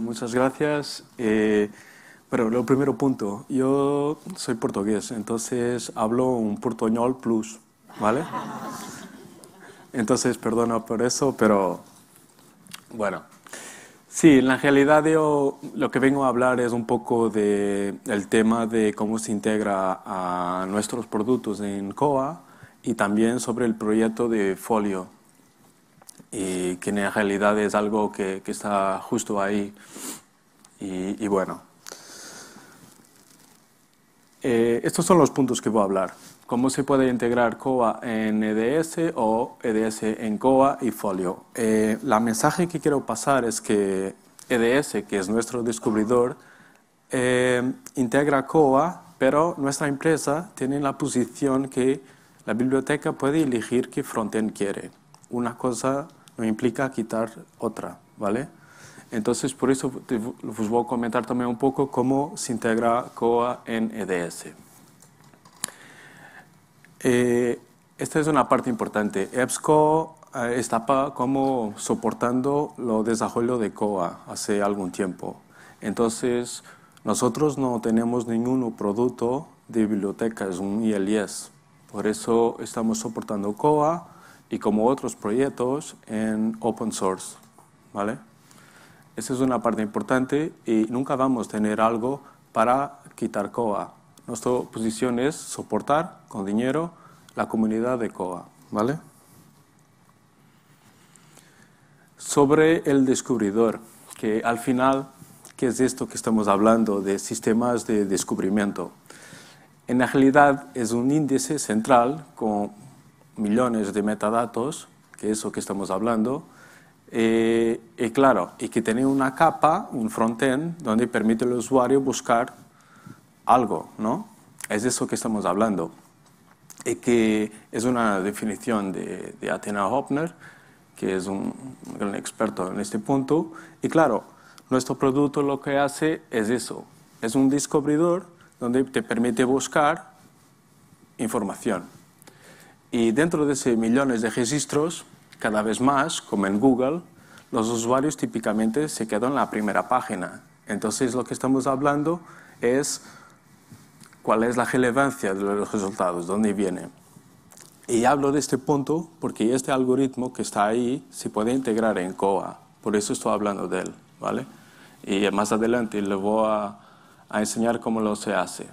Muchas gracias. Eh, pero bueno, lo primero punto, yo soy portugués, entonces hablo un portoñol plus, ¿vale? Entonces, perdona por eso, pero bueno. Sí, en la realidad lo que vengo a hablar es un poco de el tema de cómo se integra a nuestros productos en COA y también sobre el proyecto de Folio, y que en realidad es algo que, está justo ahí. Y, bueno, eh, estos son los puntos que voy a hablar. Cómo se puede integrar COA en EDS o EDS en COA y Folio. Eh, la mensaje que quiero pasar es que EDS, que es nuestro descubridor, eh, integra COA, pero nuestra empresa tiene la posición que la biblioteca puede elegir qué frontend quiere. Una cosa no implica quitar otra, ¿vale? Entonces, por eso les pues, os voy a comentar también un poco cómo se integra COA en EDS. Eh, esta es una parte importante. EBSCO eh, está como soportando lo desarrollo de COA hace algún tiempo. Entonces, nosotros no tenemos ningún producto de biblioteca, es un ILS. E por eso estamos soportando COA y como otros proyectos en open source. ¿vale? Esa es una parte importante y nunca vamos a tener algo para quitar COA. Nuestra posición es soportar con dinero la comunidad de COA. ¿vale? Sobre el descubridor, que al final, ¿qué es esto que estamos hablando de sistemas de descubrimiento? En agilidad es un índice central con millones de metadatos, que es lo que estamos hablando, eh, y claro, y que tiene una capa, un frontend, donde permite al usuario buscar algo, ¿no? Es eso que estamos hablando. Y que es una definición de, de Athena Hopner, que es un gran experto en este punto. Y claro, nuestro producto lo que hace es eso. Es un descubridor donde te permite buscar información. Y dentro de esos millones de registros, cada vez más, como en Google, los usuarios típicamente se quedan en la primera página. Entonces, lo que estamos hablando es cuál es la relevancia de los resultados, dónde viene. Y hablo de este punto porque este algoritmo que está ahí se puede integrar en COA, por eso estoy hablando de él, ¿vale? Y más adelante le voy a, a enseñar cómo lo se hace.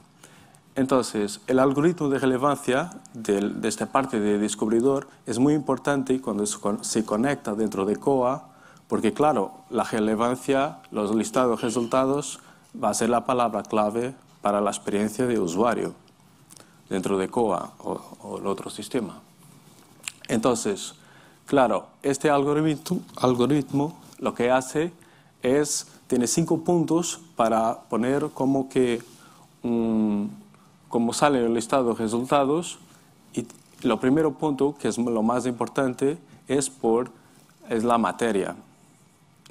Entonces, el algoritmo de relevancia de, esta parte de descubridor es muy importante cuando se conecta dentro de COA, porque claro, la relevancia, los listados resultados, va a ser la palabra clave para la experiencia de usuario dentro de COA o, el otro sistema. Entonces, claro, este algoritmo, algoritmo lo que hace es, tiene cinco puntos para poner como que un como sale el listado de resultados, y lo primero punto, que es lo más importante, es, por, es la materia,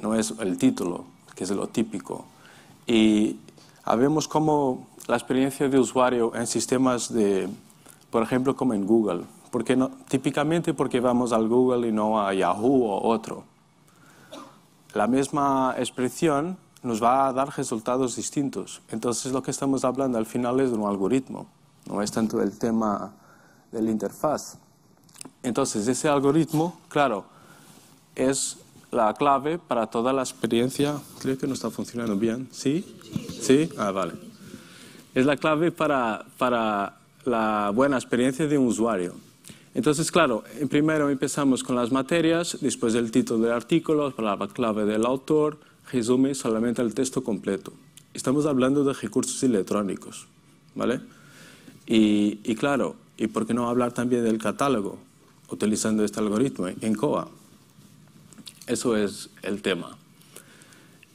no es el título, que es lo típico. Y vemos cómo la experiencia de usuario en sistemas de, por ejemplo, como en Google, porque no, típicamente porque vamos al Google y no a Yahoo o otro. La misma expresión nos va a dar resultados distintos. Entonces lo que estamos hablando al final es de un algoritmo, no es tanto el tema de la interfaz. Entonces ese algoritmo, claro, es la clave para toda la experiencia. Creo que no está funcionando bien. ¿Sí? ¿Sí? Ah, vale. Es la clave para, para la buena experiencia de un usuario. Entonces, claro, primero empezamos con las materias, después el título del artículo, la palabra clave del autor, resume solamente el texto completo. Estamos hablando de recursos electrónicos, ¿vale? Y, y claro, ¿y por qué no hablar también del catálogo utilizando este algoritmo en COA? Eso es el tema.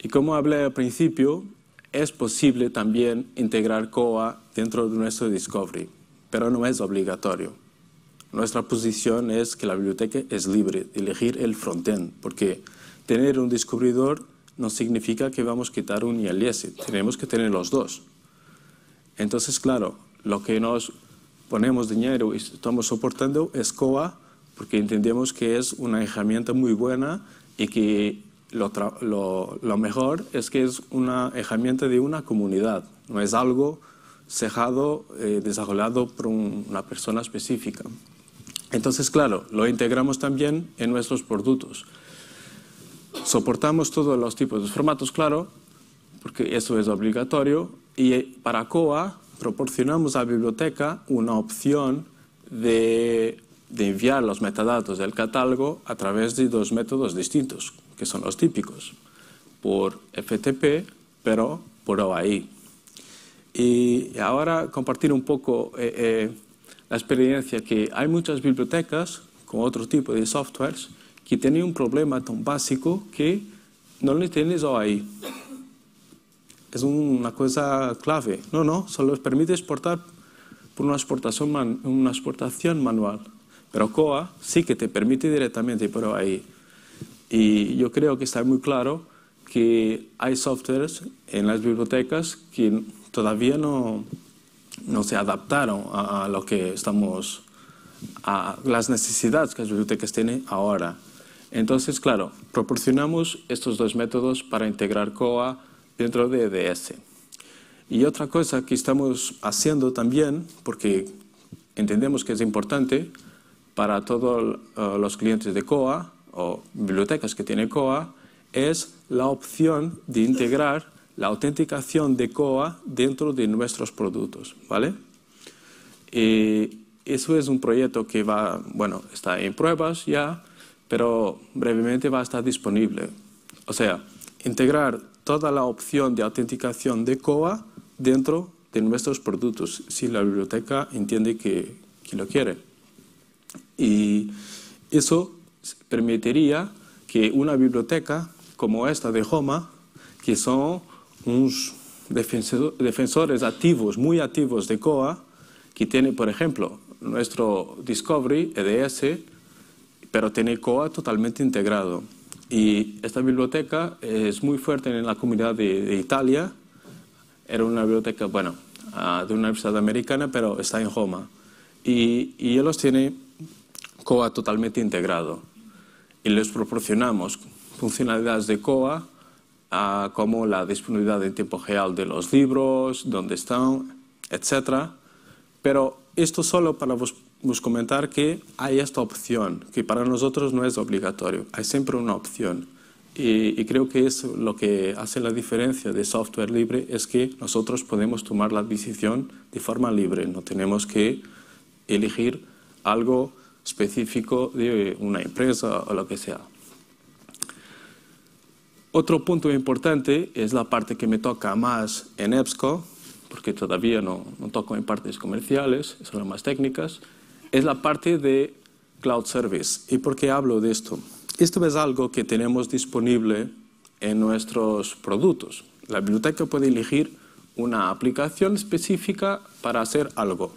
Y como hablé al principio, es posible también integrar COA dentro de nuestro Discovery, pero no es obligatorio. Nuestra posición es que la biblioteca es libre de elegir el frontend, porque tener un descubridor no significa que vamos a quitar un y tenemos que tener los dos. Entonces, claro, lo que nos ponemos dinero y estamos soportando es COA, porque entendemos que es una herramienta muy buena y que lo, mejor es que es una herramienta de una comunidad, no es algo cejado, eh, desarrollado por una persona específica. Entonces, claro, lo integramos también en nuestros productos. Soportamos todos los tipos de formatos, claro, porque eso es obligatorio, y para COA proporcionamos a la biblioteca una opción de, de enviar los metadatos del catálogo a través de dos métodos distintos, que son los típicos, por FTP, pero por OAI. Y ahora compartir un poco eh, eh, la experiencia que hay muchas bibliotecas con otro tipo de softwares que tiene un problema tan básico que no lo tienes ahí. Es una cosa clave. No, no, solo permite exportar por una exportación, manual. Pero COA sí que te permite directamente por ahí. Y yo creo que está muy claro que hay softwares en las bibliotecas que todavía no, no se adaptaron a lo que estamos, a las necesidades que las bibliotecas tienen ahora. Entonces, claro, proporcionamos estos dos métodos para integrar COA dentro de EDS. Y otra cosa que estamos haciendo también, porque entendemos que es importante para todos eh, los clientes de COA o bibliotecas que tiene COA, es la opción de integrar la autenticación de COA dentro de nuestros productos, ¿vale? eso es un proyecto que va, bueno, está en pruebas ya, pero brevemente va a estar disponible. O sea, integrar toda la opción de autenticación de COA dentro de nuestros productos, si la biblioteca entiende que, que lo quiere. Y eso permitiría que una biblioteca como esta de Homa, que son unos defensores activos, muy activos de COA, que tiene, por ejemplo, nuestro Discovery EDS, pero tiene COA totalmente integrado. Y esta biblioteca es muy fuerte en la comunidad de, Italia. Era una biblioteca, bueno, ah, de una universidad americana, pero está en Roma. Y, ellos tienen COA totalmente integrado. Y les proporcionamos funcionalidades de COA, ah, como la disponibilidad en tiempo real de los libros, dónde están, etc. Pero esto solo para vos comentar que hay esta opción, que para nosotros no es obligatorio, hay siempre una opción. Y, creo que es lo que hace la diferencia de software libre es que nosotros podemos tomar la decisión de forma libre, no tenemos que elegir algo específico de una empresa o lo que sea. Otro punto importante es la parte que me toca más en EBSCO, porque todavía no toco en partes comerciales, son las más técnicas, es la parte de Cloud Service. ¿Y por qué hablo de esto? Esto es algo que tenemos disponible en nuestros productos. La biblioteca puede elegir una aplicación específica para hacer algo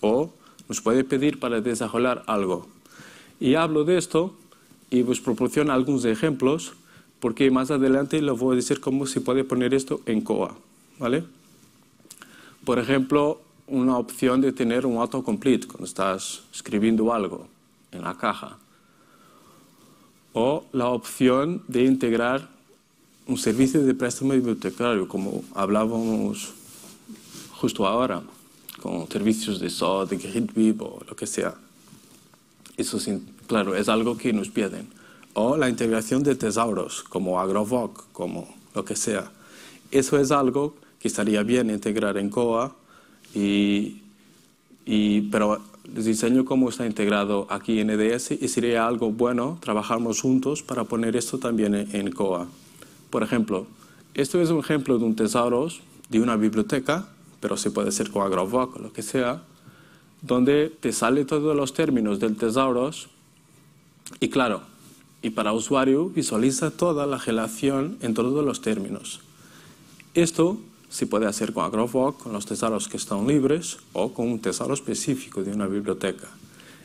o nos puede pedir para desarrollar algo. Y hablo de esto y os proporciono algunos ejemplos porque más adelante les voy a decir cómo se puede poner esto en COA. ¿vale? Por ejemplo, una opción de tener un autocomplete cuando estás escribiendo algo en la caja. O la opción de integrar un servicio de préstamo bibliotecario, como hablábamos justo ahora, con servicios de SOD, de GitBib o lo que sea. Eso, claro, es algo que nos piden. O la integración de tesauros, como AgroVoc, como lo que sea. Eso es algo que estaría bien integrar en COA y, pero les diseño cómo está integrado aquí en EDS y sería algo bueno trabajamos juntos para poner esto también en, COA. Por ejemplo, esto es un ejemplo de un tesoro de una biblioteca, pero se puede ser con AgroVoc o lo que sea, donde te sale todos los términos del tesoro y claro, y para usuario visualiza toda la relación en todos los términos. Esto se puede hacer con AgroVoc, con los tesoros que están libres o con un tesoro específico de una biblioteca.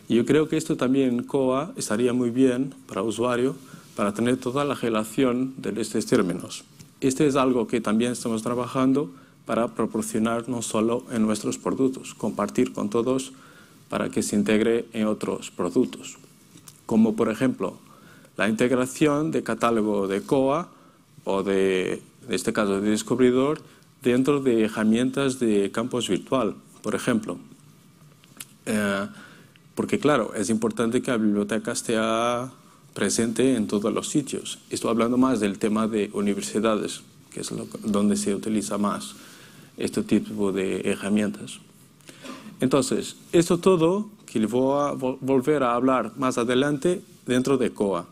Y yo creo que esto también en COA estaría muy bien para usuario, para tener toda la relación de estos términos. Este es algo que también estamos trabajando para proporcionar no solo en nuestros productos, compartir con todos para que se integre en otros productos. Como por ejemplo la integración de catálogo de COA o de, en este caso, de descubridor dentro de herramientas de campus virtual, por ejemplo. Eh, porque claro, es importante que la biblioteca esté presente en todos los sitios. Estoy hablando más del tema de universidades, que es donde se utiliza más este tipo de herramientas. Entonces, esto todo que voy a volver a hablar más adelante dentro de COA.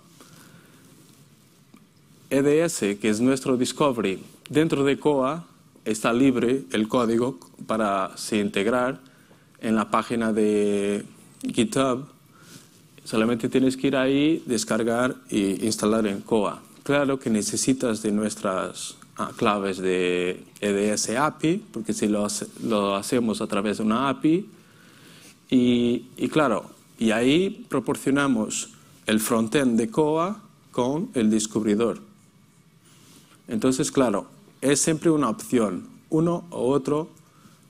EDS, que es nuestro Discovery, dentro de COA está libre el código para se integrar en la página de GitHub. Solamente tienes que ir ahí, descargar e instalar en COA. Claro que necesitas de nuestras ah, claves de EDS API, porque si lo, hacemos a través de una API, y, y claro, y ahí proporcionamos el frontend de COA con el descubridor. Entonces, claro, es siempre una opción, uno o otro.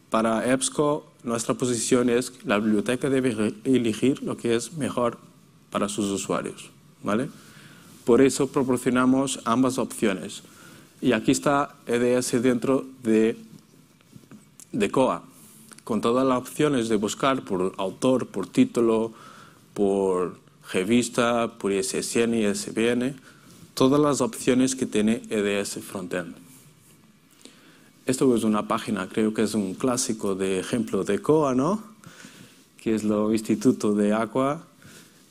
Para EBSCO, nuestra posición es que la biblioteca debe elegir lo que es mejor para sus usuarios. ¿vale? Por eso proporcionamos ambas opciones. Y aquí está EDS dentro de, COA, con todas las opciones de buscar por autor, por título, por revista, por ISSN, ISBN, todas las opciones que tiene EDS Frontend. Esto es una página, creo que es un clásico de ejemplo de COA, ¿no? Que es el Instituto de Agua.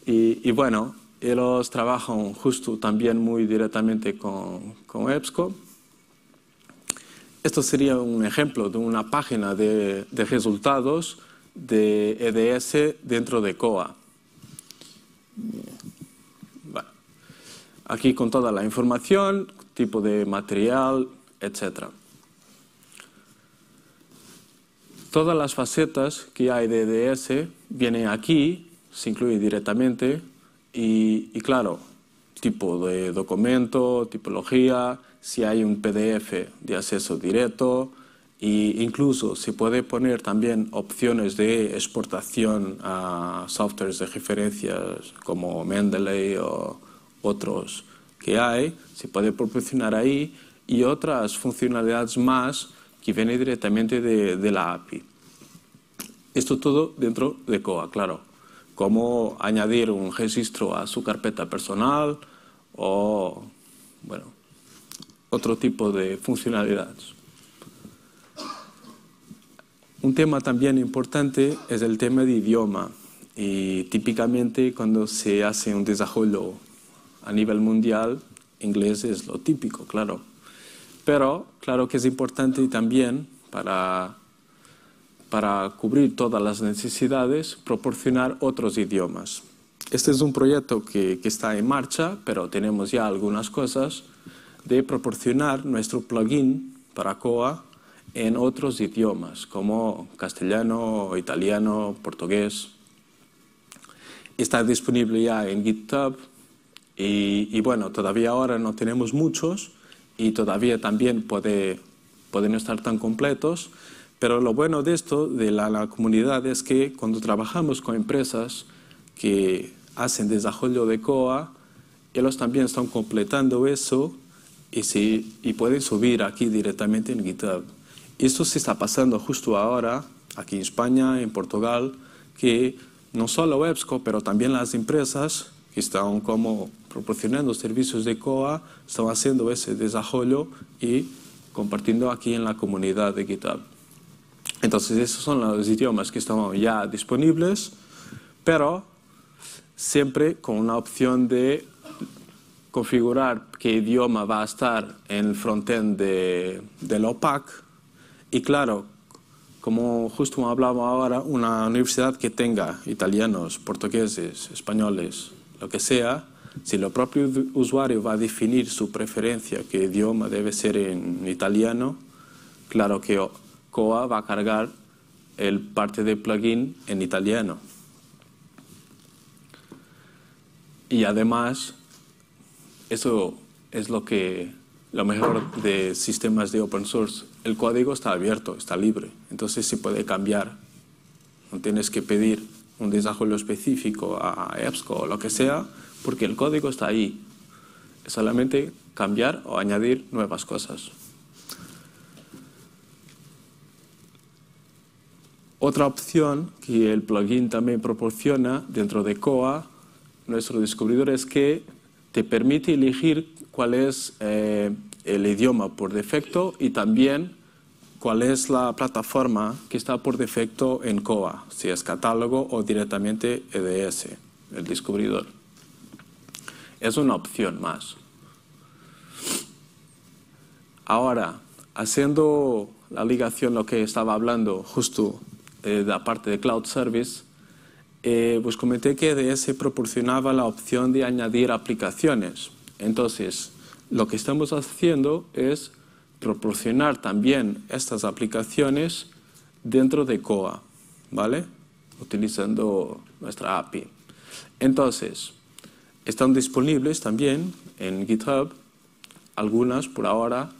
Y, bueno, ellos trabajan justo también muy directamente con, con EBSCO. Esto sería un ejemplo de una página de, resultados de EDS dentro de COA. aquí con toda la información, tipo de material, etcétera. todas las facetas que hay de EDS vienen aquí, se incluye directamente, y, claro, tipo de documento, tipología, si hay un PDF de acceso directo, e incluso se puede poner también opciones de exportación a softwares de referencias como Mendeley o otros que hay, se puede proporcionar ahí y otras funcionalidades más que viene directamente de, la API. Esto todo dentro de Coa, claro. Cómo añadir un registro a su carpeta personal o, bueno, otro tipo de funcionalidades. Un tema también importante es el tema de idioma. Y típicamente cuando se hace un desarrollo a nivel mundial, inglés es lo típico, claro. Pero claro que es importante también para, para cubrir todas las necesidades proporcionar otros idiomas. Este es un proyecto que, que está en marcha, pero tenemos ya algunas cosas de proporcionar nuestro plugin para COA en otros idiomas, como castellano, italiano, portugués. Está disponible ya en GitHub y, y bueno, todavía ahora no tenemos muchos, y todavía también puede, pueden estar tan completos. Pero lo bueno de esto, de la, comunidad, es que cuando trabajamos con empresas que hacen desarrollo de COA, ellos también están completando eso y, se, y pueden subir aquí directamente en GitHub. Esto se está pasando justo ahora, aquí en España, en Portugal, que no solo EBSCO, pero también las empresas que están como proporcionando servicios de COA, estamos haciendo ese desarrollo y compartiendo aquí en la comunidad de GitHub. Entonces, esos son los idiomas que están ya disponibles, pero siempre con una opción de configurar qué idioma va a estar en el frontend de, del OPAC. Y claro, como justo hablamos ahora, una universidad que tenga italianos, portugueses, españoles, lo que sea, si el propio usuario va a definir su preferencia, que idioma debe ser en italiano, claro que COA va a cargar el parte de plugin en italiano. Y además, eso es lo que lo mejor de sistemas de open source. El código está abierto, está libre, entonces se puede cambiar. No tienes que pedir un desarrollo específico a EBSCO o lo que sea, porque el código está ahí. Es solamente cambiar o añadir nuevas cosas. Otra opción que el plugin también proporciona dentro de Coa, nuestro descubridor, es que te permite elegir cuál es eh, el idioma por defecto y también cuál es la plataforma que está por defecto en COA, si es catálogo o directamente EDS, el descubridor. Es una opción más. Ahora, haciendo la ligación lo que estaba hablando justo eh, de la parte de Cloud Service, eh, pues comenté que EDS proporcionaba la opción de añadir aplicaciones. Entonces, lo que estamos haciendo es proporcionar también estas aplicaciones dentro de COA, ¿vale? Utilizando nuestra API. Entonces, están disponibles también en GitHub, algunas por ahora,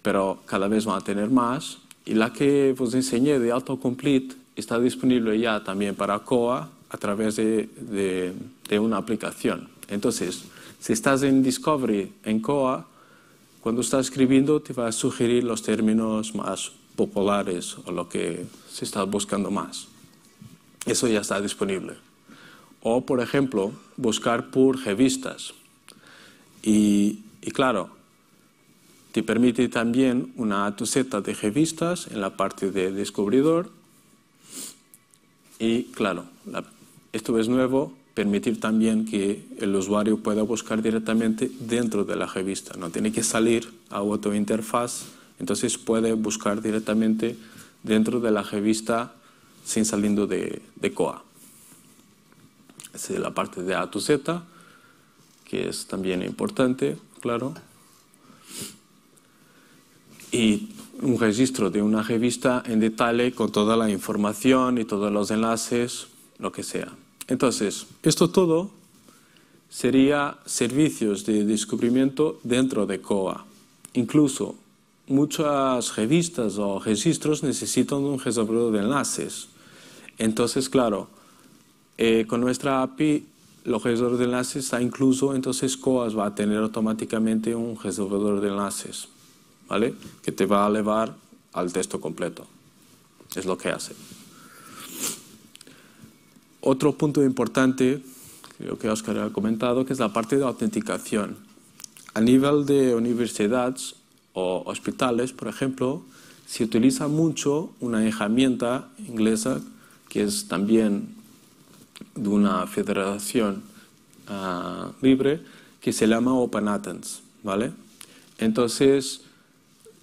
pero cada vez van a tener más. Y la que os enseñé de autocomplete está disponible ya también para COA a través de, una aplicación. Entonces, si estás en Discovery, en COA, cuando estás escribiendo te va a sugerir los términos más populares o lo que se está buscando más. Eso ya está disponible. O, por ejemplo, buscar por revistas. Y, claro, te permite también una toseta de revistas en la parte de descubridor. Y claro, esto es nuevo, permitir también que el usuario pueda buscar directamente dentro de la revista. No tiene que salir a otra interfaz, entonces puede buscar directamente dentro de la revista sin saliendo de COA es la parte de A to Z, que es también importante, claro. Y un registro de una revista en detalle con toda la información y todos los enlaces, lo que sea. Entonces, esto todo sería servicios de descubrimiento dentro de COA. Incluso muchas revistas o registros necesitan un resolvedor de enlaces. Entonces, claro, eh, con nuestra API, los gestores de enlaces está incluso, entonces COAS va a tener automáticamente un gestor de enlaces, ¿vale? Que te va a elevar al texto completo. Es lo que hace. Otro punto importante, creo que Oscar ha comentado, que es la parte de autenticación. A nivel de universidades o hospitales, por ejemplo, se utiliza mucho una herramienta inglesa que es también de una federación ah, libre que se llama OpenAthens. ¿vale? Entonces,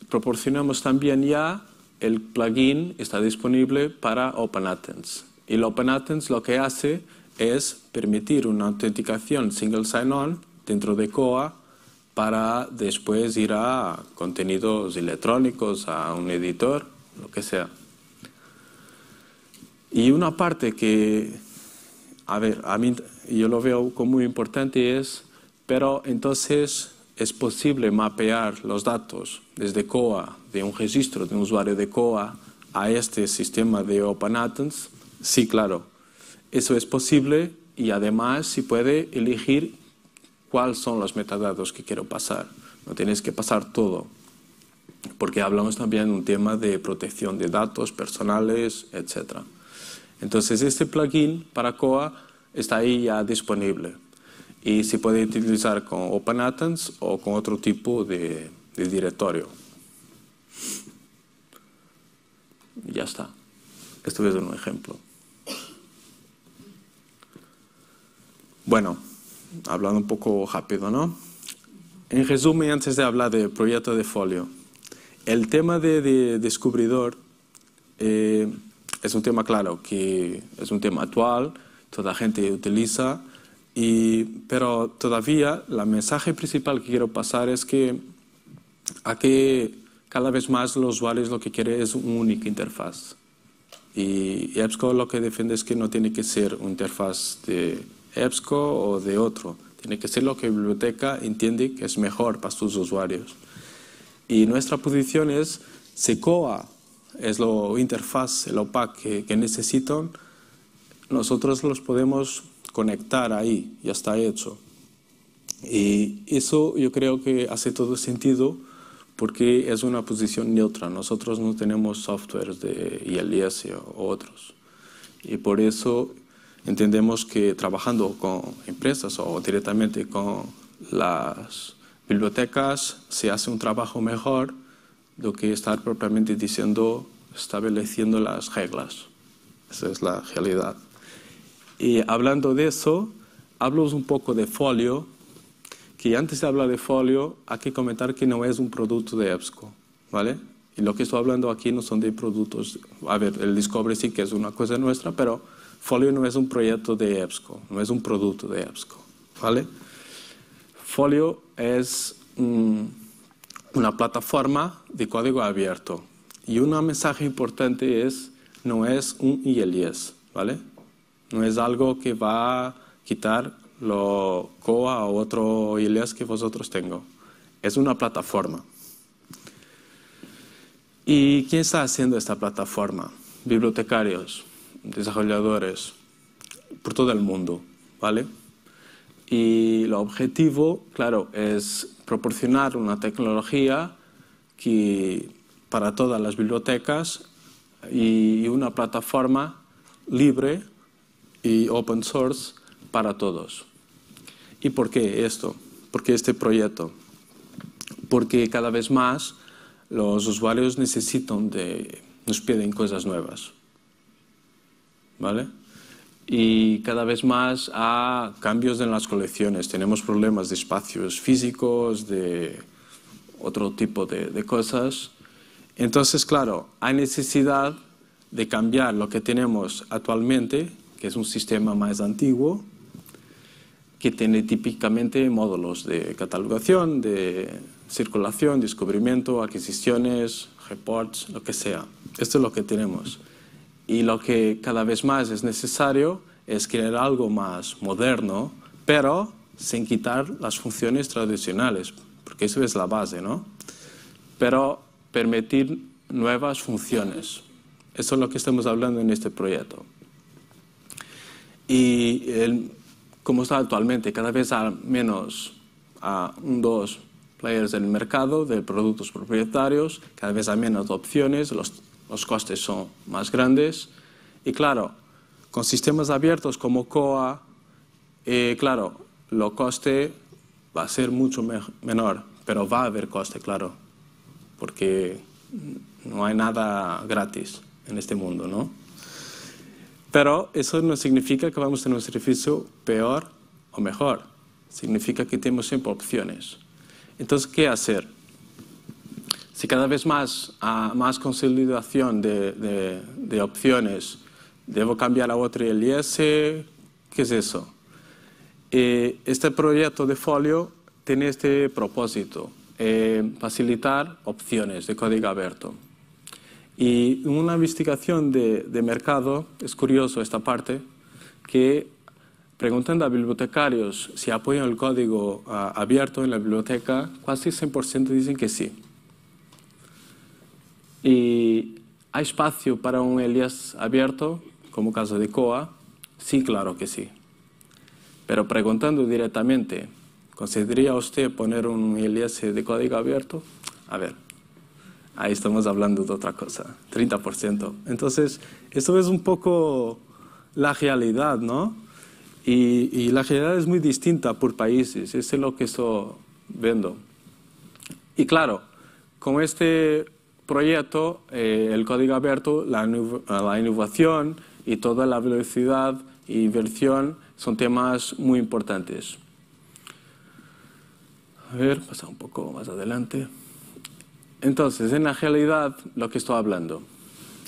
proporcionamos también ya el plugin, está disponible para OpenAthens. Y el lo que hace es permitir una autenticación single sign-on dentro de COA para después ir a contenidos electrónicos, a un editor, lo que sea. Y una parte que a ver, a mí yo lo veo como muy importante es, pero entonces es posible mapear los datos desde COA, de un registro de un usuario de COA, a este sistema de OpenAthens? Sí, claro, eso es posible y además si puede elegir cuáles son los metadatos que quiero pasar. No tienes que pasar todo, porque hablamos también de un tema de protección de datos personales, etcétera. Entonces este plugin para Coa está ahí ya disponible y se puede utilizar con OpenAthens o con otro tipo de, directorio. Y ya está. Esto es un ejemplo. Bueno, hablando un poco rápido, ¿no? En resumen, antes de hablar del proyecto de folio, el tema de, descubridor eh, es un tema claro, que es un tema actual, toda la gente utiliza, y, pero todavía el mensaje principal que quiero pasar es que aquí cada vez más los usuarios lo que quieren es una única interfaz. Y EBSCO lo que defiende es que no tiene que ser una interfaz de EBSCO o de otro. Tiene que ser lo que la biblioteca entiende que es mejor para sus usuarios. Y nuestra posición es, se coa es la interfaz, el OPAC que, necesitan, nosotros los podemos conectar ahí, ya está hecho. Y eso yo creo que hace todo sentido porque es una posición neutra. Nosotros no tenemos software de ILS o otros. Y por eso entendemos que trabajando con empresas o directamente con las bibliotecas se hace un trabajo mejor lo que estar propiamente diciendo estableciendo las reglas. Esa es la realidad. Y hablando de eso, hablo un poco de folio, que antes de hablar de folio hay que comentar que no es un producto de EBSCO, ¿vale? Y lo que estoy hablando aquí no son de productos, a ver, el Discovery sí que es una cosa nuestra, pero folio no es un proyecto de EBSCO, no es un producto de EBSCO, ¿vale? Folio es... Mm, una plataforma de código abierto. Y un mensaje importante es, no es un ILS, e ¿vale? No es algo que va a quitar lo COA o otro ILS e que vosotros tengo. Es una plataforma. ¿Y quién está haciendo esta plataforma? Bibliotecarios, desarrolladores, por todo el mundo, ¿vale? Y el objetivo, claro, es proporcionar una tecnología que para todas las bibliotecas y una plataforma libre y open source para todos. ¿Y por qué esto? ¿Por qué este proyecto? Porque cada vez más los usuarios necesitan de, nos piden cosas nuevas. ¿Vale? y cada vez más hay cambios en las colecciones. Tenemos problemas de espacios físicos, de otro tipo de, de cosas. Entonces, claro, hay necesidad de cambiar lo que tenemos actualmente, que es un sistema más antiguo, que tiene típicamente módulos de catalogación, de circulación, descubrimiento, adquisiciones, reports, lo que sea. Esto es lo que tenemos. Y lo que cada vez más es necesario es crear algo más moderno, pero sin quitar las funciones tradicionales, porque eso es la base, ¿no? Pero permitir nuevas funciones. Eso es lo que estamos hablando en este proyecto. Y como está actualmente, cada vez hay menos, a un, dos players en el mercado de productos propietarios, cada vez hay menos opciones, los los costes son más grandes. Y claro, con sistemas abiertos como COA, eh, claro, lo coste va a ser mucho menor, pero va a haber coste, claro, porque no hay nada gratis en este mundo, ¿no? Pero eso no significa que vamos a tener un servicio peor o mejor. Significa que tenemos siempre opciones. Entonces, ¿qué hacer? si cada vez más a ah, más consolidación de, opciones, debo cambiar a otro ILS, ¿qué es eso? Eh, este proyecto de folio tiene este propósito, eh, facilitar opciones de código abierto. Y una investigación de, mercado, es curioso esta parte, que preguntando a bibliotecarios si apoyan el código ah, abierto en la biblioteca, casi 100% dicen que sí. Y ¿Hay espacio para un Elías abierto, como caso de Coa? Sí, claro que sí. Pero preguntando directamente, ¿consideraría usted poner un Elías de código abierto? A ver, ahí estamos hablando de otra cosa, 30%. Entonces, esto es un poco la realidad, ¿no? Y, y la realidad es muy distinta por países, eso es lo que estoy viendo. Y claro, con este proyecto, eh, el código abierto, la, la, innovación y toda la velocidad y versión son temas muy importantes. A ver, pasa un poco más adelante. Entonces, en la realidad, lo que estoy hablando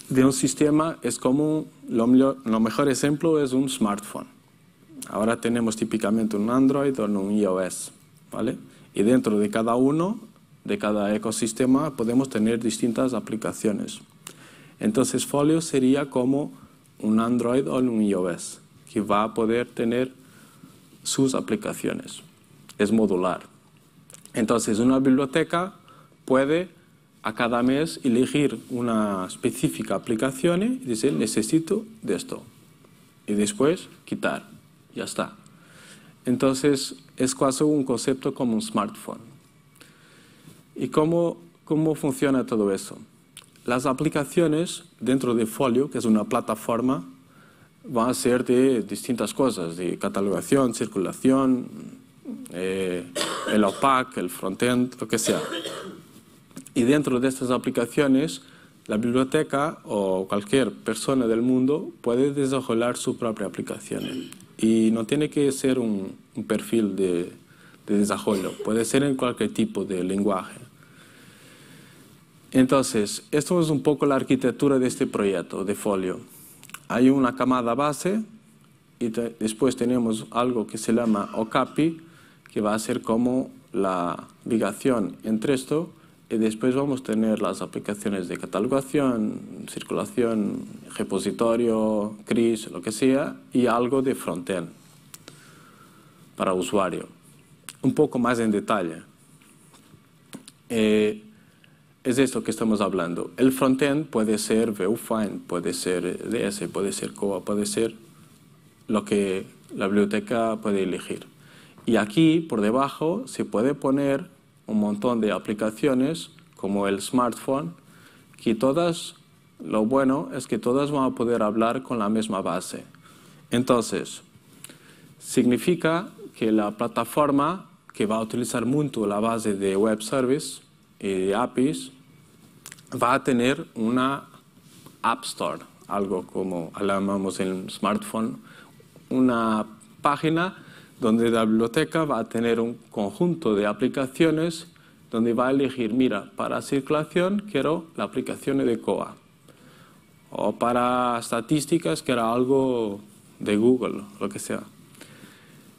de un sistema es como, lo, lo mejor ejemplo es un smartphone. Ahora tenemos típicamente un Android o un iOS, ¿vale? Y dentro de cada uno de cada ecosistema podemos tener distintas aplicaciones. Entonces Folio sería como un Android o un iOS, que va a poder tener sus aplicaciones. Es modular. Entonces una biblioteca puede a cada mes elegir una específica aplicación y decir necesito de esto. Y después quitar. Ya está. Entonces es casi un concepto como un smartphone. ¿Y cómo, cómo funciona todo eso? Las aplicaciones dentro de Folio, que es una plataforma, van a ser de distintas cosas, de catalogación, circulación, eh, el OPAC, el frontend, lo que sea. Y dentro de estas aplicaciones, la biblioteca o cualquier persona del mundo puede desarrollar su propia aplicación. Y no tiene que ser un, perfil de, de desarrollo, puede ser en cualquier tipo de lenguaje. Entonces, esto es un poco la arquitectura de este proyecto de folio. Hay una camada base y después tenemos algo que se llama OCAPI, que va a ser como la ligación entre esto y después vamos a tener las aplicaciones de catalogación, circulación, repositorio, CRIS, lo que sea, y algo de frontend para usuario. Un poco más en detalle. Eh, es esto que estamos hablando. El frontend puede ser Vufine, puede ser DS, puede ser COA, puede ser lo que la biblioteca puede elegir. Y aquí, por debajo, se puede poner un montón de aplicaciones como el smartphone, que todas, lo bueno es que todas van a poder hablar con la misma base. Entonces, significa que la plataforma que va a utilizar mucho la base de web service eh, APIs, va a tener una App Store, algo como llamamos en smartphone, una página donde la biblioteca va a tener un conjunto de aplicaciones donde va a elegir, mira, para circulación quiero la aplicación de COA, o para estadísticas quiero algo de Google, lo que sea.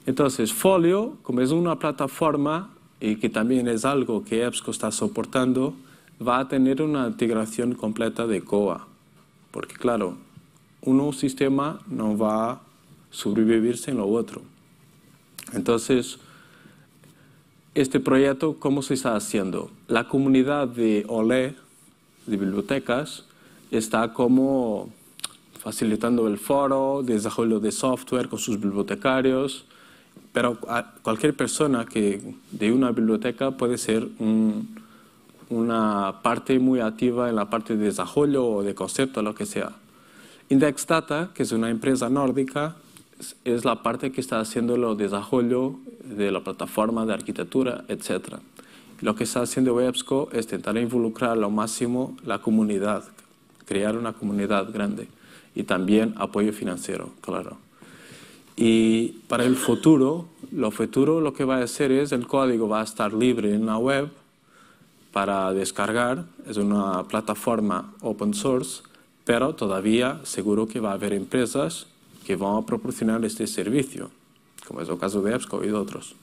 Entonces, Folio, como es una plataforma y que también es algo que EBSCO está soportando, va a tener una integración completa de COA. Porque claro, uno sistema no va a sobrevivir sin lo otro. Entonces, este proyecto, ¿cómo se está haciendo? La comunidad de OLE, de bibliotecas, está como facilitando el foro, desarrollo de software con sus bibliotecarios, pero cualquier persona que de una biblioteca puede ser una parte muy activa en la parte de desarrollo o de concepto, lo que sea. Indexdata, que es una empresa nórdica, es la parte que está haciendo el desarrollo de la plataforma de arquitectura, etc. Lo que está haciendo WebSCO es intentar involucrar lo máximo la comunidad, crear una comunidad grande y también apoyo financiero, claro. Y para el futuro, lo futuro lo que va a hacer es el código va a estar libre en la web para descargar, es una plataforma open source, pero todavía seguro que va a haber empresas que van a proporcionar este servicio, como es el caso de EBSCO y de otros.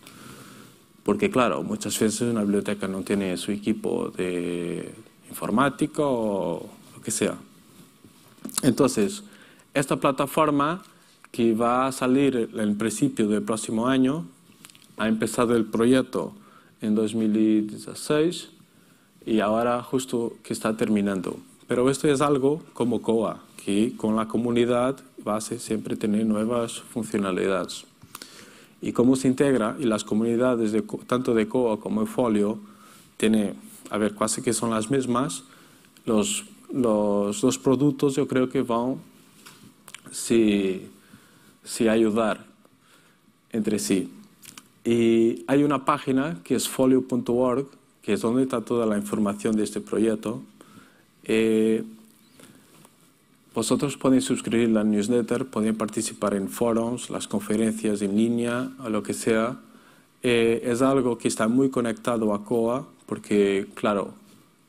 Porque claro, muchas veces una biblioteca no tiene su equipo de informática o lo que sea. Entonces, esta plataforma que va a salir en principio del próximo año. Ha empezado el proyecto en 2016 y ahora justo que está terminando. Pero esto es algo como COA, que con la comunidad va a siempre tener nuevas funcionalidades. Y cómo se integra, y las comunidades de, tanto de COA como de Folio, tiene, a ver, casi que son las mismas, los, los dos productos yo creo que van, si se ayudar entre sí. Y hay una página que es folio.org, que es donde está toda la información de este proyecto. Eh, vosotros podéis suscribir la newsletter, podéis participar en foros, las conferencias en línea, o lo que sea. Eh, es algo que está muy conectado a COA, porque, claro,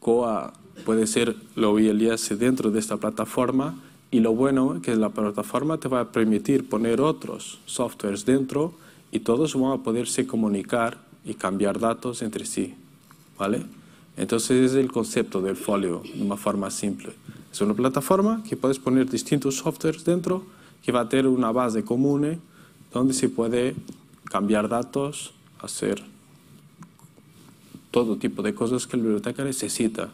COA puede ser, lo ILS dentro de esta plataforma y lo bueno es que la plataforma te va a permitir poner otros softwares dentro y todos van a poderse comunicar y cambiar datos entre sí. ¿Vale? Entonces es el concepto del folio de una forma simple. Es una plataforma que puedes poner distintos softwares dentro que va a tener una base común eh, donde se puede cambiar datos, hacer todo tipo de cosas que la biblioteca necesita.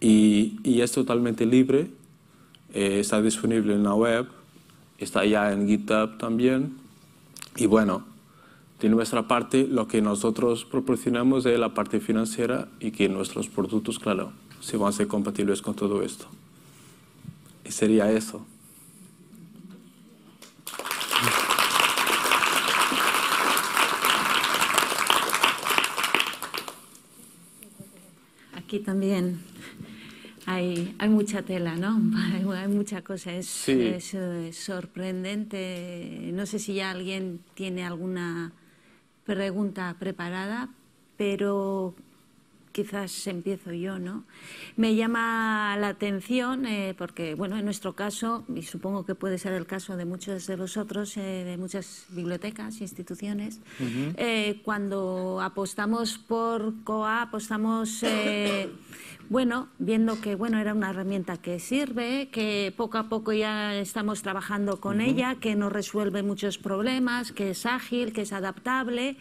Y, y es totalmente libre eh, está disponible en la web, está ya en GitHub también. Y bueno, de nuestra parte, lo que nosotros proporcionamos es la parte financiera y que nuestros productos, claro, se van a ser compatibles con todo esto. Y sería eso. Aquí también hay, mucha tela, ¿no? Hay, mucha cosa, es, eh, sorprendente. No sé si ya alguien tiene alguna pregunta preparada, pero quizás empiezo yo, ¿no? Me llama la atención eh, porque, bueno, en nuestro caso, y supongo que puede ser el caso de muchos de vosotros, eh, de muchas bibliotecas, instituciones, eh, cuando apostamos por COA, apostamos, bueno, viendo que, bueno, era una herramienta que sirve, que poco a poco ya estamos trabajando con ella, que nos resuelve muchos problemas, que es ágil, que es adaptable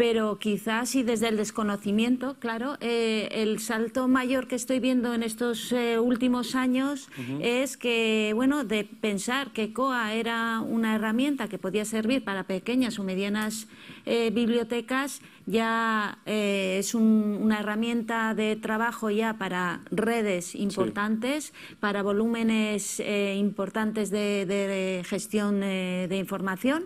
pero quizás y desde el desconocimiento, claro, eh, el salto mayor que estoy viendo en estos eh, últimos años es que, bueno, de pensar que COA era una herramienta que podía servir para pequeñas o medianas eh, bibliotecas, ya es una herramienta de trabajo ya para redes importantes, para volúmenes importantes de gestión de información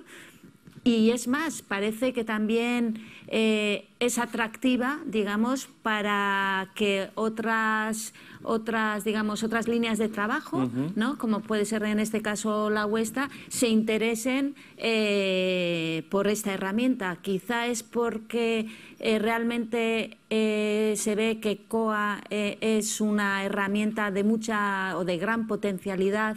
y es más, parece que también eh, es atractiva, digamos, para que otras, otras, digamos, otras líneas de trabajo, ¿no? como puede ser en este caso la huesta, se interesen eh, por esta herramienta. Quizá es porque eh, realmente se ve que COA es una herramienta de mucha o de gran potencialidad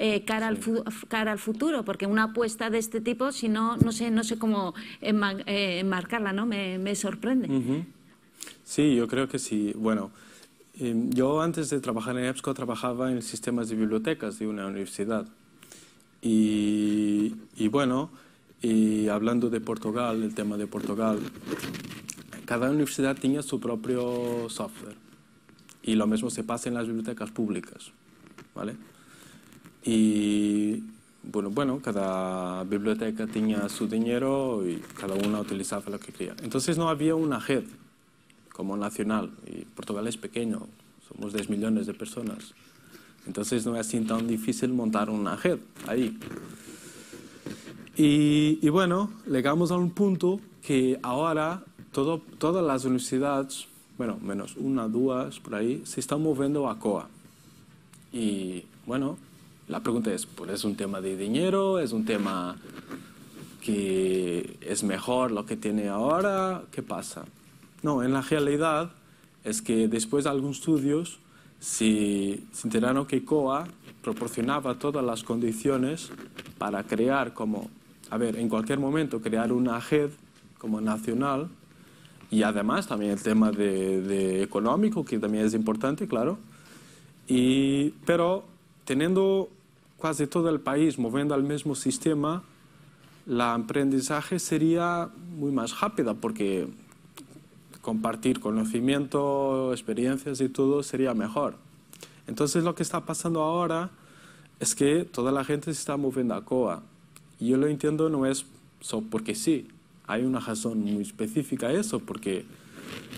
eh, cara, al futuro, porque una apuesta de este tipo, si no, no sé, no sé cómo eh, enmarcarla, ¿no? Me, me sorprende. Sí, yo creo que sí. Bueno, eh, yo antes de trabajar en EBSCO trabajaba en sistemas de bibliotecas de una universidad. Y, y bueno, y hablando de Portugal, el tema de Portugal, cada universidad tenía su propio software. Y lo mismo se pasa en las bibliotecas públicas. ¿vale? Y bueno, bueno, cada biblioteca tenía su dinero y cada una utilizaba lo que quería. Entonces no había una red como nacional. Y Portugal es pequeño, somos 10 millones de personas. Entonces no es así tan difícil montar una red ahí. Y, bueno, llegamos a un punto que ahora todo, todas las universidades, bueno, menos una, dos por ahí, se están moviendo a COA. Y bueno, la pregunta es, pues es un tema de dinero, es un tema que es mejor lo que tiene ahora, ¿qué pasa? No, en la realidad es que después de algunos estudios se, se enteraron que COA proporcionaba todas las condiciones para crear como, a ver, en cualquier momento crear una JED como nacional y además también el tema de, de económico, que también es importante, claro, y, pero teniendo casi todo el país moviendo al mismo sistema, la aprendizaje sería muy más rápida porque compartir conocimiento, experiencias y todo sería mejor. Entonces lo que está pasando ahora es que toda la gente se está moviendo a COA. Y yo lo entiendo no es porque sí, hay una razón muy específica a eso, porque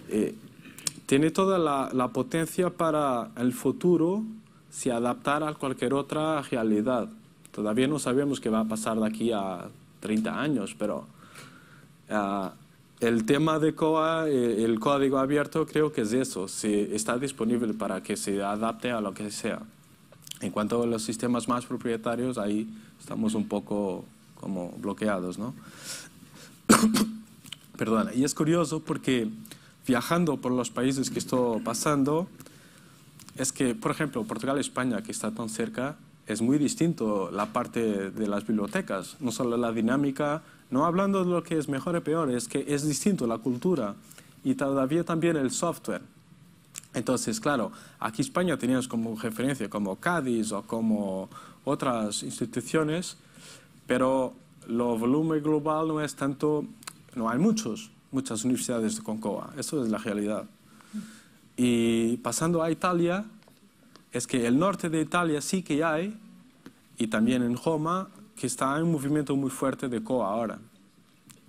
eh, tiene toda la, la potencia para el futuro se adaptara a cualquier otra realidad. Todavía no sabemos qué va a pasar de aquí a 30 años, pero ah, el tema de COA, eh, el código abierto, creo que es eso. si está disponible para que se adapte a lo que sea. En cuanto a los sistemas más propietarios, ahí estamos un poco como bloqueados, ¿no? Perdona. Y es curioso porque viajando por los países que estoy pasando, es que, por ejemplo, Portugal-España, y que está tan cerca, es muy distinto la parte de las bibliotecas, no solo la dinámica, no hablando de lo que es mejor o peor, es que es distinto la cultura y todavía también el software. Entonces, claro, aquí España teníamos como referencia como Cádiz o como otras instituciones, pero el volumen global no es tanto, no hay muchos, muchas universidades de Concoa, eso es la realidad. Y pasando a Italia, es que el norte de Italia sí que hay, y también en Roma, que está en un movimiento muy fuerte de COA ahora.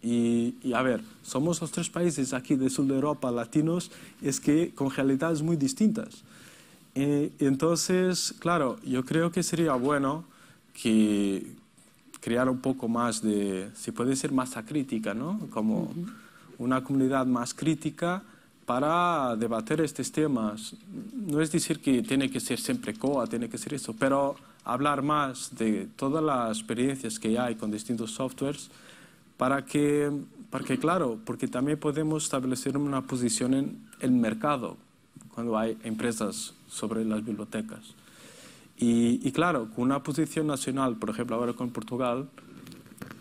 Y, a ver, somos los tres países aquí del sur de Europa latinos, es que con realidades muy distintas. entonces, claro, yo creo que sería bueno que crear un poco más de, si puede ser masa crítica, ¿no? Como una comunidad más crítica para debatir estos temas. No es decir que tiene que ser siempre COA, tiene que ser eso, pero hablar más de todas las experiencias que hay con distintos softwares para que, claro, porque también podemos establecer una posición en el mercado cuando hay empresas sobre las bibliotecas. Y, y claro, con una posición nacional, por ejemplo, ahora con Portugal,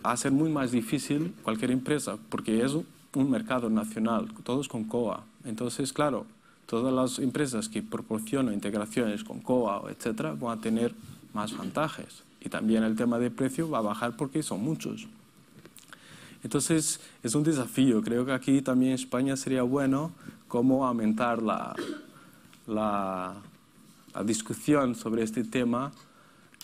hace muy más difícil cualquier empresa, porque es un mercado nacional, todos con COA. Entonces, claro, todas las empresas que proporcionan integraciones con COA, etcétera, van a tener más ventajas. Y también el tema de precio va a bajar porque son muchos. Entonces, es un desafío. Creo que aquí también España sería bueno cómo aumentar la, la, discusión sobre este tema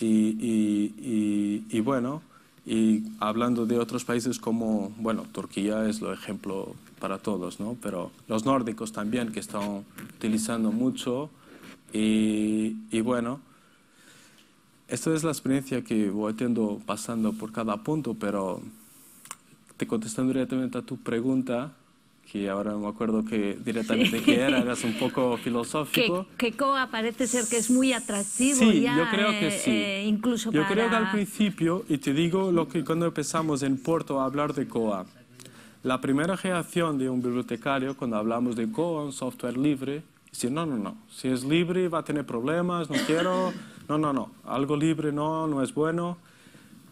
y, y, bueno, y hablando de otros países como, bueno, Turquía es el ejemplo para todos, ¿no? Pero los nórdicos también que están utilizando mucho y, bueno, esta es la experiencia que voy teniendo pasando por cada punto, pero te contestando directamente a tu pregunta, que ahora me acuerdo que directamente que era, eras un poco filosófico. Que, COA parece ser que es muy atractivo sí, yo creo que eh, sí. Eh, incluso yo creo que al principio, y te digo lo que cuando empezamos en Puerto a hablar de COA, la primera reacción de un bibliotecario cuando hablamos de Go, software libre, es no, no, no, si es libre va a tener problemas, no quiero, no, no, no, algo libre no, no es bueno.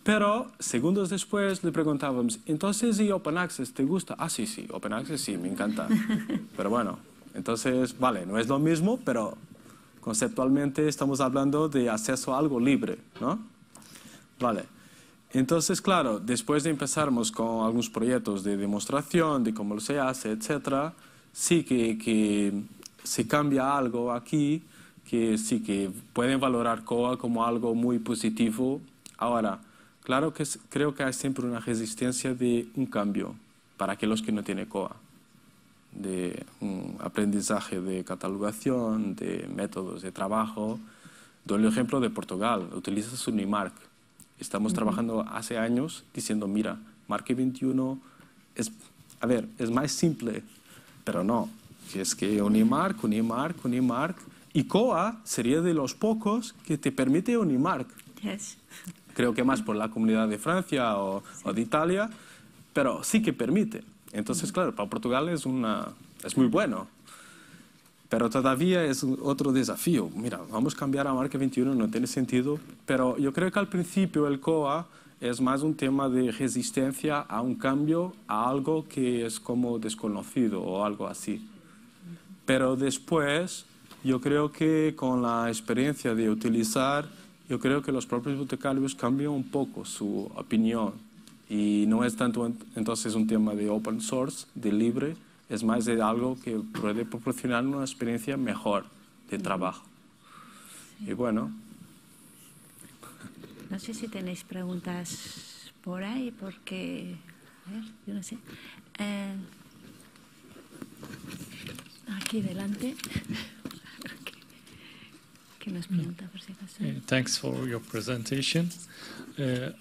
Pero segundos después le preguntábamos, entonces, ¿y Open Access te gusta? Ah, sí, sí, Open Access sí, me encanta. Pero bueno, entonces, vale, no es lo mismo, pero conceptualmente estamos hablando de acceso a algo libre, ¿no? Vale. Entonces, claro, después de empezarmos con algunos proyectos de demostración, de cómo se hace, etc., sí que, se cambia algo aquí, que sí que pueden valorar COA como algo muy positivo. Ahora, claro que creo que hay siempre una resistencia de un cambio para aquellos que no tienen COA, de un aprendizaje de catalogación, de métodos de trabajo. Doy el ejemplo de Portugal, utilizas Unimark Estamos trabajando hace años diciendo, mira, Marque 21 es, a ver, es más simple, pero no. Si es que Unimark, Unimark, Unimark, y COA sería de los pocos que te permite Unimark. Creo que más por la comunidad de Francia o, o de Italia, pero sí que permite. Entonces, claro, para Portugal es, una, es muy bueno. Pero todavía es otro desafío. Mira, vamos a cambiar a marca 21, no tiene sentido. Pero yo creo que al principio el COA es más un tema de resistencia a un cambio, a algo que es como desconocido o algo así. Pero después, yo creo que con la experiencia de utilizar, yo creo que los propios boticarios cambian un poco su opinión. Y no es tanto entonces un tema de open source, de libre, es más de algo que puede proporcionar una experiencia mejor de trabajo. Y bueno. No sé si tenéis preguntas por ahí, porque. A ver, yo no sé. Eh, aquí delante. que nos pregunta por si acaso. Eh, thanks for your presentation. Eh,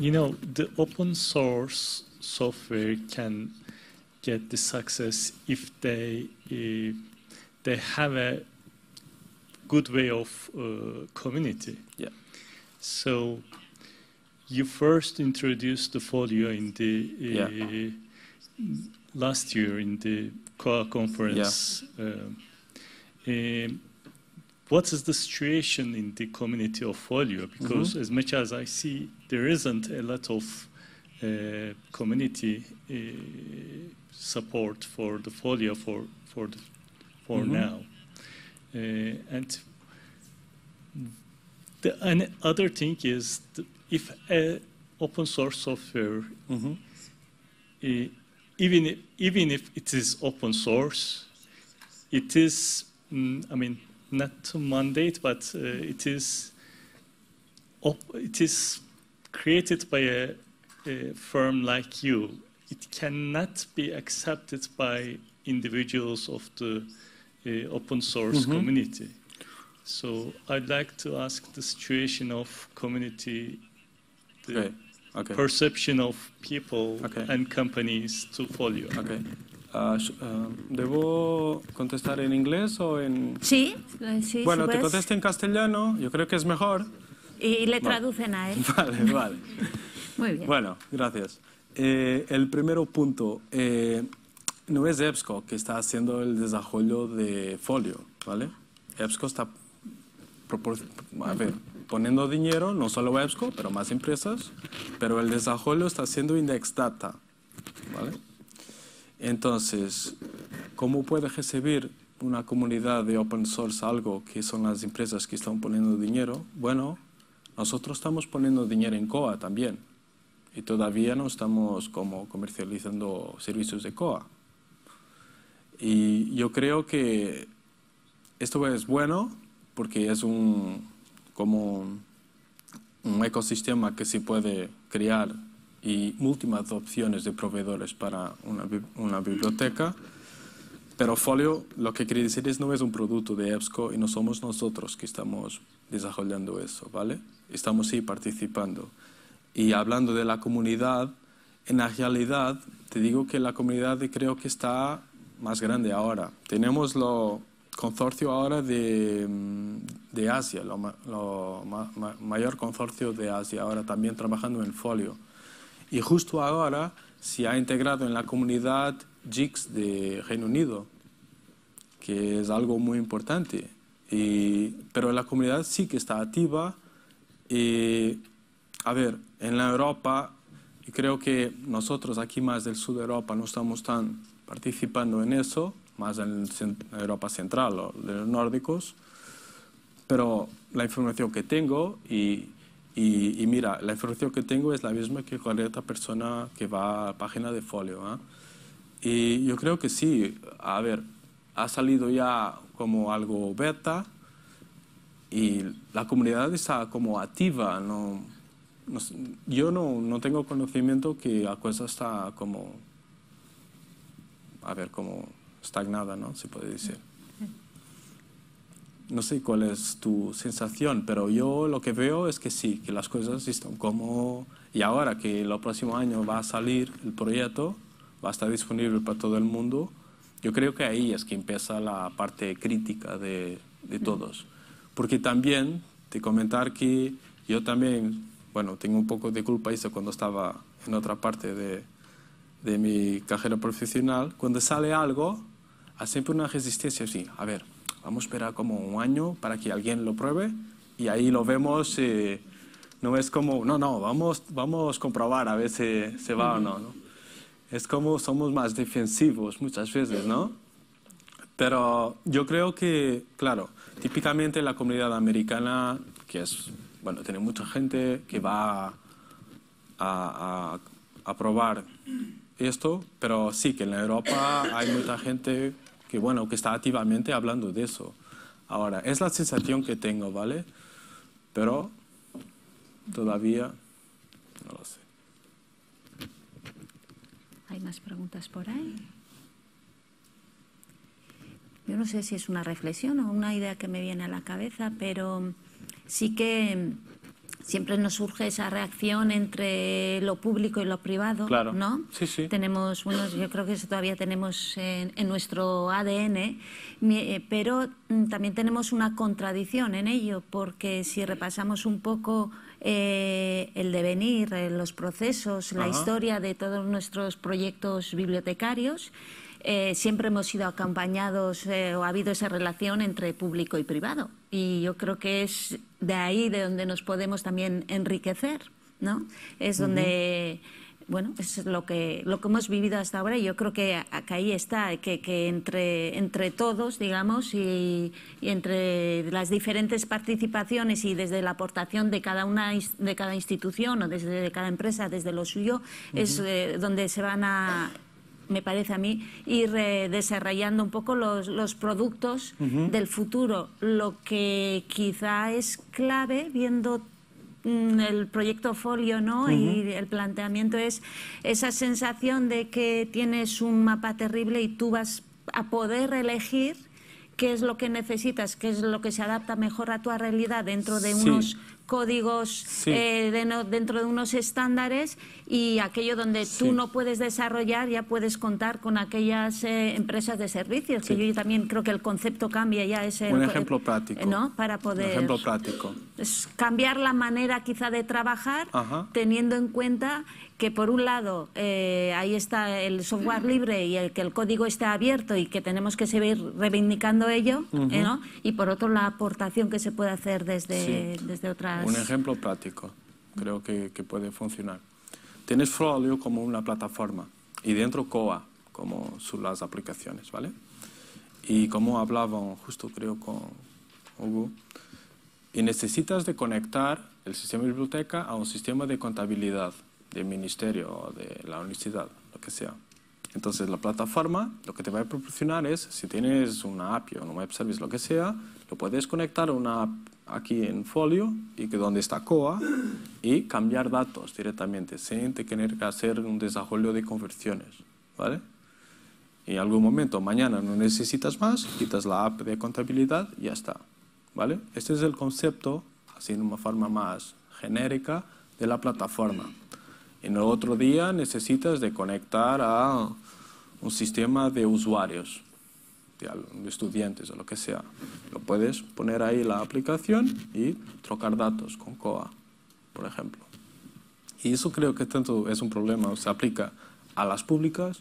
you know, the open source software can get the success if they eh, they have a good way of uh, community. Yeah. So you first introduced the folio in the eh, yeah. last year in the COA conference. Yeah. what is the situation in the community of folio? Because mm -hmm. as much as I see, there isn't a lot of uh, community uh, support for the folio for for the, for mm -hmm. now, uh, and the and other thing is if open source software, mm -hmm. even if, even if it is open source, it is mm, I mean not to mandate, but uh, it is it is created by a uh, firm like you, it cannot be accepted by individuals of the uh, open source mm -hmm. community. So I'd like to ask the situation of community, the okay. Okay. perception of people okay. and companies to follow. Okay. Uh, uh, ¿Debo contestar en inglés o en...? Sí, sí Bueno, te contesto en castellano, yo creo que es mejor. Y le vale. traducen a él. Vale, vale. Bueno, gracias. Eh, el primer punto, eh, no es EBSCO que está haciendo el desarrollo de folio, ¿vale? EBSCO está poniendo dinero, no solo EBSCO, pero más empresas, pero el desarrollo está haciendo Index Data, ¿vale? Entonces, ¿cómo puede recibir una comunidad de open source algo que son las empresas que están poniendo dinero? Bueno, nosotros estamos poniendo dinero en COA también y todavía no estamos como comercializando servicios de COA. Y yo creo que esto es bueno porque es un, como un ecosistema que se puede crear y múltiples opciones de proveedores para una, biblioteca. Pero Folio, lo que quiere decir es no es un producto de EBSCO y no somos nosotros que estamos desarrollando eso, ¿vale? Estamos sí participando. Y hablando de la comunidad, en la realidad te digo que la comunidad creo que está más grande ahora. Tenemos lo consorcio ahora de, mm, de Asia, lo, mayor consorcio de Asia, ahora también trabajando en folio. Y justo ahora se ha integrado en la comunidad JIX de Reino Unido, que es algo muy importante. pero la comunidad sí que está activa y a ver, en la Europa, y creo que nosotros aquí más del sur de Europa no estamos tan participando en eso, más en Europa Central o de los nórdicos, pero la información que tengo y, y, mira, la información que tengo es la misma que cualquier otra persona que va a la página de folio. ¿ah? Y yo creo que sí, a ver, ha salido ya como algo beta y la comunidad está como activa, ¿no? yo no, tengo conocimiento que la cosa está como, a ver, como estagnada, ¿no? Se puede decir. No sé cuál es tu sensación, pero yo lo que veo es que sí, que las cosas están como... Y ahora que el próximo año va a salir el proyecto, va a estar disponible para todo el mundo, yo creo que ahí es que empieza la parte crítica de, de todos. Porque también, te comentar que yo también bueno, tengo un poco de culpa eso cuando estaba en otra parte de, mi carrera profesional, cuando sale algo, hay siempre una resistencia así, a ver, vamos a esperar como un año para que alguien lo pruebe y ahí lo vemos, eh, no es como, no, no, vamos, vamos a comprobar a ver si se va o no, Es como somos más defensivos muchas veces, ¿no? Pero yo creo que, claro, típicamente la comunidad americana, que es bueno, tiene mucha gente que va a, a, probar esto, pero sí que en Europa hay mucha gente que, bueno, que está activamente hablando de eso. Ahora, es la sensación que tengo, ¿vale? Pero todavía no lo sé. ¿Hay más preguntas por ahí? Yo no sé si es una reflexión o una idea que me viene a la cabeza, pero sí que mm, siempre nos surge esa reacción entre lo público y lo privado, ¿no? Tenemos yo creo que eso todavía tenemos en, nuestro ADN, eh, pero mm, también tenemos una contradicción en ello, porque si repasamos un poco eh, el devenir, eh, los procesos, la historia de todos nuestros proyectos bibliotecarios, eh, siempre hemos sido acompañados eh, o ha habido esa relación entre público y privado. Y yo creo que es de ahí de donde nos podemos también enriquecer, ¿no? Es donde... bueno, es lo que, lo que hemos vivido hasta ahora y yo creo que, ahí está, que, que, entre, entre todos, digamos, y, entre las diferentes participaciones y desde la aportación de cada, una, de cada institución o desde cada empresa, desde lo suyo, es eh, donde se van a me parece a mí, ir eh, desarrollando un poco los, productos del futuro. Lo que quizá es clave, viendo mm, el proyecto Folio, ¿no? Y el planteamiento es esa sensación de que tienes un mapa terrible y tú vas a poder elegir qué es lo que necesitas, qué es lo que se adapta mejor a tu realidad dentro de unos códigos eh, dentro de unos estándares y aquello donde tú no puedes desarrollar ya puedes contar con aquellas eh, empresas de servicios, yo también creo que el concepto cambia ya. ese... un ejemplo práctico. Para poder... Un ejemplo práctico. cambiar la manera quizá de trabajar teniendo en cuenta que por un lado eh, ahí está el software libre y el que el código esté abierto y que tenemos que seguir reivindicando ello, ¿eh, ¿no? y por otro la aportación que se puede hacer desde, desde otras... Un ejemplo práctico, creo que, puede funcionar. Tienes Frolio como una plataforma y dentro COA como son las aplicaciones, ¿vale? Y como hablaba justo creo con Hugo, y necesitas de conectar el sistema de biblioteca a un sistema de contabilidad del ministerio o de la universidad, lo que sea. Entonces la plataforma lo que te va a proporcionar es, si tienes una API o un web service, lo que sea, lo puedes conectar a una aquí en folio y que donde está COA y cambiar datos directamente sin tener que hacer un desarrollo de conversiones, ¿vale? Y en algún momento, mañana no necesitas más, quitas la app de contabilidad y ya está, ¿vale? Este es el concepto, así en una forma más genérica, de la plataforma. En el otro día necesitas de conectar a un sistema de usuarios, de estudiantes o lo que sea. Lo puedes poner ahí la aplicación y trocar datos con COA, por ejemplo. Y eso creo que tanto es un problema, se aplica a las públicas,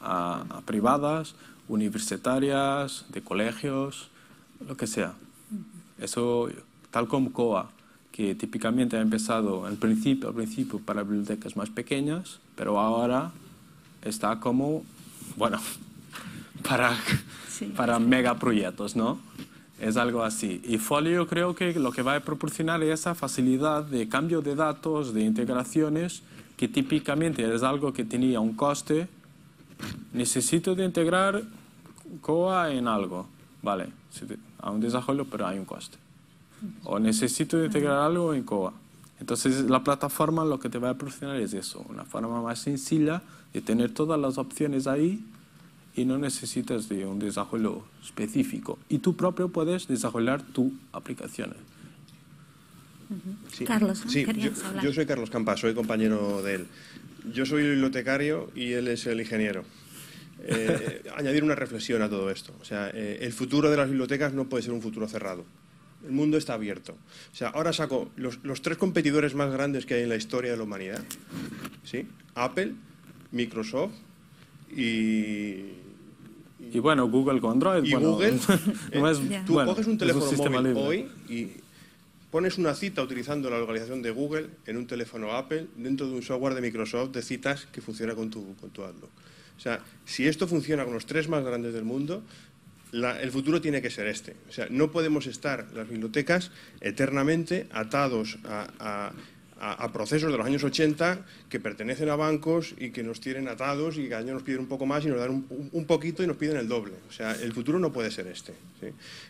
a privadas, universitarias, de colegios, lo que sea. Eso, tal como COA, que típicamente ha empezado al principio, al principio para bibliotecas más pequeñas, pero ahora está como, bueno, para, para megaproyectos, ¿no? Es algo así. Y Folio creo que lo que va a proporcionar es esa facilidad de cambio de datos, de integraciones, que típicamente es algo que tenía un coste. Necesito de integrar COA en algo. Vale, a un desarrollo, pero hay un coste o necesito integrar algo en COA Entonces la plataforma lo que te va a proporcionar es eso, una forma más sencilla de tener todas las opciones ahí y no necesitas de un desarrollo específico. Y tú propio puedes desarrollar tu aplicación. sí. Carlos, sí, yo, yo soy Carlos Campas, soy compañero de él. Yo soy el bibliotecario y él es el ingeniero. Eh, añadir una reflexión a todo esto. O sea, eh, el futuro de las bibliotecas no puede ser un futuro cerrado. El mundo está abierto. O sea, ahora saco los, tres competidores más grandes que hay en la historia de la humanidad. ¿sí? Apple, Microsoft y... Y bueno, Google con Android. Y Google. Eh, tú coges un teléfono móvil hoy y pones una cita utilizando la localización de Google en un teléfono Apple dentro de un software de Microsoft de citas que funciona con tu, con tu O sea, si esto funciona con los tres más grandes del mundo, el futuro tiene que ser este. O sea, no podemos estar las bibliotecas eternamente atados a, procesos de los años 80 que pertenecen a bancos y que nos tienen atados y cada año nos piden un poco más y nos dan un, poquito y nos piden el doble. O sea, el futuro no puede ser este.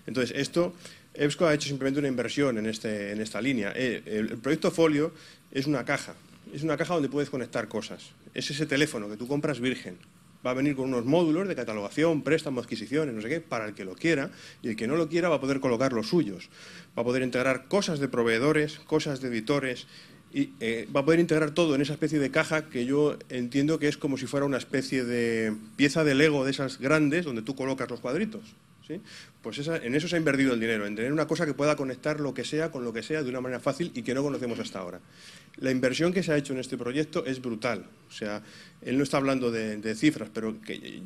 Entonces, esto, EBSCO ha hecho simplemente una inversión en, este, esta línea. Eh, el proyecto Folio es una caja. Es una caja donde puedes conectar cosas. Es ese teléfono que tú compras virgen va a venir con unos módulos de catalogación, préstamo, adquisiciones, no sé qué, para el que lo quiera, y el que no lo quiera va a poder colocar los suyos. Va a poder integrar cosas de proveedores, cosas de editores, y eh, va a poder integrar todo en esa especie de caja que yo entiendo que es como si fuera una especie de pieza de Lego de esas grandes donde tú colocas los cuadritos. ¿sí? Pues en eso se ha invertido el dinero, en tener una cosa que pueda conectar lo que sea con lo que sea de una manera fácil y que no conocemos hasta ahora. La inversión que se ha hecho en este proyecto es brutal. O sea, él no está hablando de, cifras, pero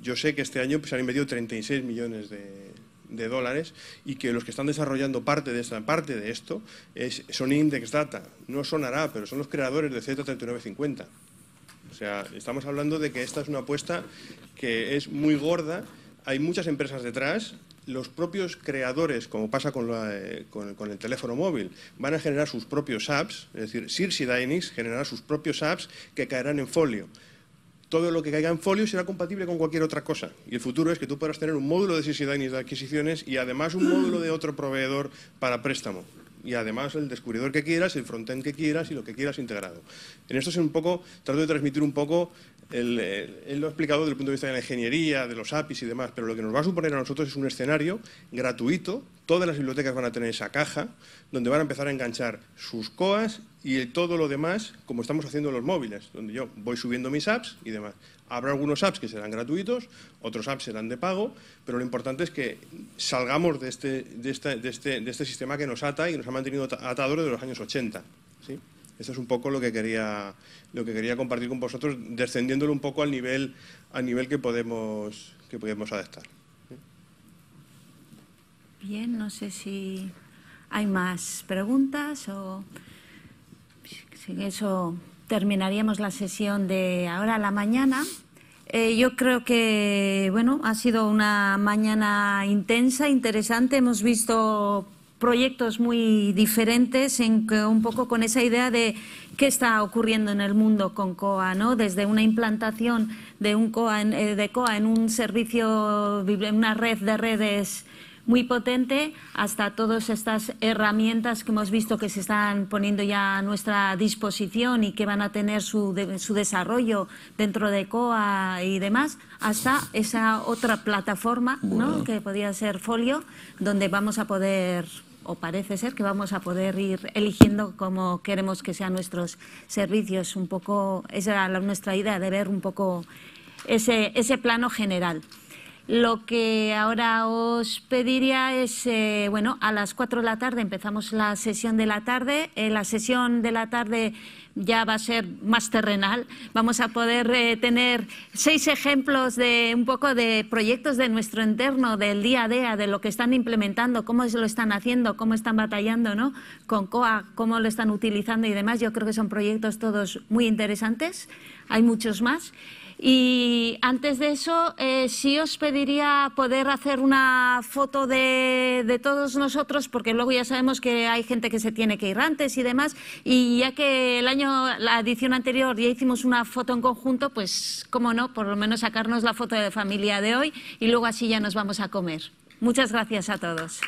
yo sé que este año pues, se han invertido 36 millones de, dólares y que los que están desarrollando parte de esto son Index Data, no son ARA, pero son los creadores de Z3950. O sea, estamos hablando de que esta es una apuesta que es muy gorda, hay muchas empresas detrás los propios creadores, como pasa eh, con, el teléfono móvil, van a generar sus propios apps, es decir, Circe Dynix generará sus propios apps que caerán en folio. Todo lo que caiga en folio será compatible con cualquier otra cosa. Y el futuro es que tú puedas tener un módulo de Circe Dynix de adquisiciones y además un módulo de otro proveedor para préstamo. Y además el descubridor que quieras, el frontend que quieras y lo que quieras integrado. En esto es un poco, trato de transmitir un poco eh, él, lo ha explicado desde el punto de vista de la ingeniería, de los APIs y demás, pero lo que nos va a suponer a nosotros es un escenario gratuito. Todas las bibliotecas van a tener esa caja donde van a empezar a enganchar sus COAs y todo lo demás, como estamos haciendo en los móviles, donde yo voy subiendo mis apps y demás. Habrá algunos apps que serán gratuitos, otros apps serán de pago, pero lo importante es que salgamos de este, este, este sistema que nos ata y nos ha mantenido atadores de los años 80. ¿sí? Eso es un poco lo que quería, lo que quería compartir con vosotros, descendiéndolo un poco al nivel, al nivel que, podemos, que adaptar. Bien, no sé si hay más preguntas o sin eso terminaríamos la sesión de ahora a la mañana. Eh, yo creo que bueno ha sido una mañana intensa, interesante. Hemos visto proyectos muy diferentes, en que un poco con esa idea de qué está ocurriendo en el mundo con COA, ¿no? Desde una implantación de, un COA en, eh, de COA en un servicio, en una red de redes muy potente hasta todas estas herramientas que hemos visto que se están poniendo ya a nuestra disposición y que van a tener su, desarrollo dentro de COA y demás, hasta esa otra plataforma ¿no? que podría ser Folio, donde vamos a poder o parece ser que vamos a poder ir eligiendo cómo queremos que sean nuestros servicios. Un poco, esa era nuestra idea de ver un poco ese, plano general. Lo que ahora os pediría es, eh, bueno, a las cuatro de la tarde empezamos la sesión de la tarde. Eh, la sesión de la tarde ya va a ser más terrenal. Vamos a poder eh, tener seis ejemplos de un poco de proyectos de nuestro interno, del día a día, de lo que están implementando, cómo lo están haciendo, cómo están batallando ¿no? con COA, cómo lo están utilizando y demás. Yo creo que son proyectos todos muy interesantes. Hay muchos más. Y antes de eso, eh, sí os pediría poder hacer una foto de, de, todos nosotros, porque luego ya sabemos que hay gente que se tiene que ir antes y demás. Y ya que el año, la edición anterior ya hicimos una foto en conjunto, pues cómo no, por lo menos sacarnos la foto de familia de hoy y luego así ya nos vamos a comer. Muchas gracias a todos.